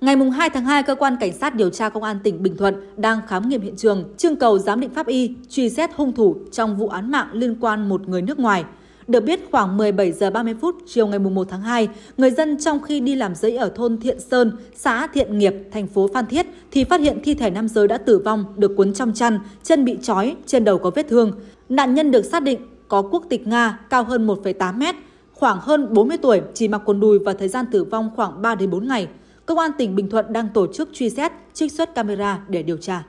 Ngày 2 tháng 2, cơ quan cảnh sát điều tra công an tỉnh Bình Thuận đang khám nghiệm hiện trường, trưng cầu giám định pháp y, truy xét hung thủ trong vụ án mạng liên quan một người nước ngoài. Được biết khoảng 17 giờ 30 phút chiều ngày 1 tháng 2, người dân trong khi đi làm giấy ở thôn Thiện Sơn, xã Thiện Nghiệp, thành phố Phan Thiết thì phát hiện thi thể nam giới đã tử vong, được cuốn trong chăn, chân bị trói, trên đầu có vết thương. Nạn nhân được xác định có quốc tịch Nga, cao hơn 1,8 mét, khoảng hơn 40 tuổi, chỉ mặc quần đùi và thời gian tử vong khoảng 3 đến 4 ngày. Công an tỉnh Bình Thuận đang tổ chức truy xét, trích xuất camera để điều tra.